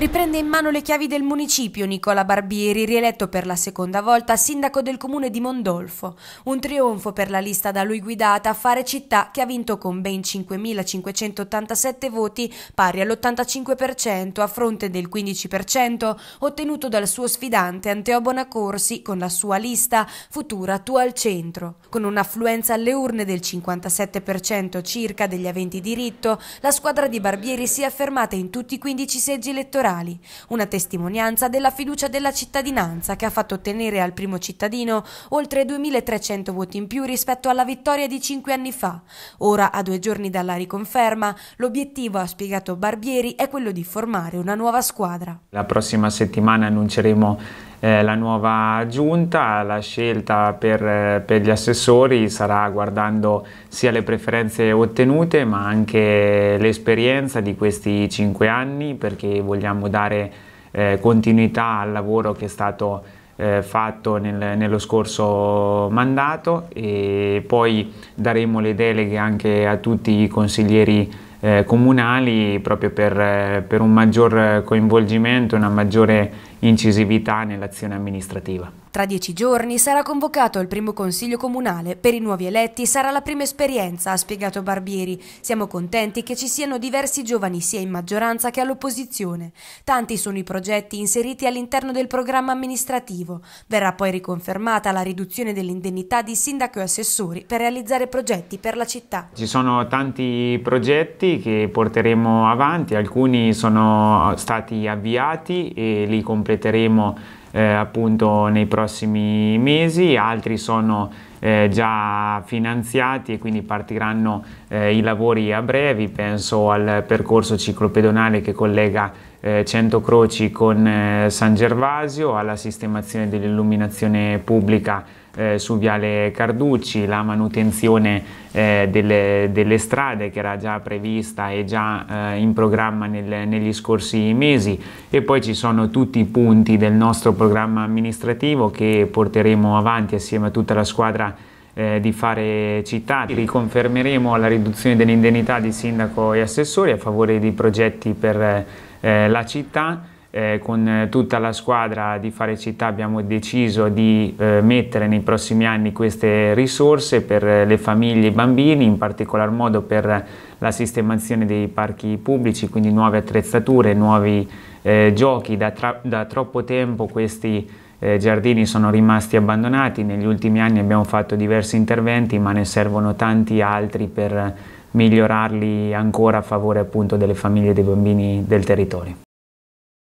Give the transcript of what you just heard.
Riprende in mano le chiavi del municipio Nicola Barbieri, rieletto per la seconda volta sindaco del comune di Mondolfo. Un trionfo per la lista da lui guidata a fare città che ha vinto con ben 5.587 voti, pari all'85% a fronte del 15% ottenuto dal suo sfidante Anteo Bonacorsi con la sua lista Futura Tua al Centro. Con un'affluenza alle urne del 57% circa degli aventi diritto, la squadra di Barbieri si è affermata in tutti i 15 seggi elettorali elettorali, una testimonianza della fiducia della cittadinanza che ha fatto ottenere al primo cittadino oltre 2.300 voti in più rispetto alla vittoria di cinque anni fa. Ora, a due giorni dalla riconferma, l'obiettivo, ha spiegato Barbieri, è quello di formare una nuova squadra. La prossima settimana annunceremo eh, la nuova giunta, la scelta per, eh, per, gli assessori sarà guardando sia le preferenze ottenute ma anche l'esperienza di questi cinque anni perché vogliamo dare eh, continuità al lavoro che è stato eh, fatto nel, nello scorso mandato e poi daremo le deleghe anche a tutti i consiglieri eh, comunali proprio per, eh, per, un maggior coinvolgimento, una maggiore incisività nell'azione amministrativa. Tra dieci giorni sarà convocato il primo consiglio comunale. Per i nuovi eletti sarà la prima esperienza, ha spiegato Barbieri. Siamo contenti che ci siano diversi giovani sia in maggioranza che all'opposizione. Tanti sono i progetti inseriti all'interno del programma amministrativo. Verrà poi riconfermata la riduzione dell'indennità di sindaco e assessori per realizzare progetti per la città. Ci sono tanti progetti che porteremo avanti, alcuni sono stati avviati e li comprendiamo completeremo eh, appunto nei prossimi mesi, altri sono eh, già finanziati e quindi partiranno eh, i lavori a brevi, penso al percorso ciclopedonale che collega eh, Cento Croci con eh, San Gervasio, alla sistemazione dell'illuminazione pubblica eh, su Viale Carducci, la manutenzione delle, delle, strade che era già prevista e già in programma nel, negli scorsi mesi e poi ci sono tutti i punti del nostro programma amministrativo che porteremo avanti assieme a tutta la squadra eh, di fare città. Riconfermeremo la riduzione dell'indennità di sindaco e assessori a favore di progetti per eh, la città eh, con tutta la squadra di Fare Città abbiamo deciso di eh, mettere nei prossimi anni queste risorse per le famiglie e i bambini, in particolar modo per la sistemazione dei parchi pubblici, quindi nuove attrezzature, nuovi eh, giochi. Da, da, troppo tempo questi eh, giardini sono rimasti abbandonati, negli ultimi anni abbiamo fatto diversi interventi ma ne servono tanti altri per migliorarli ancora a favore appunto delle famiglie e dei bambini del territorio.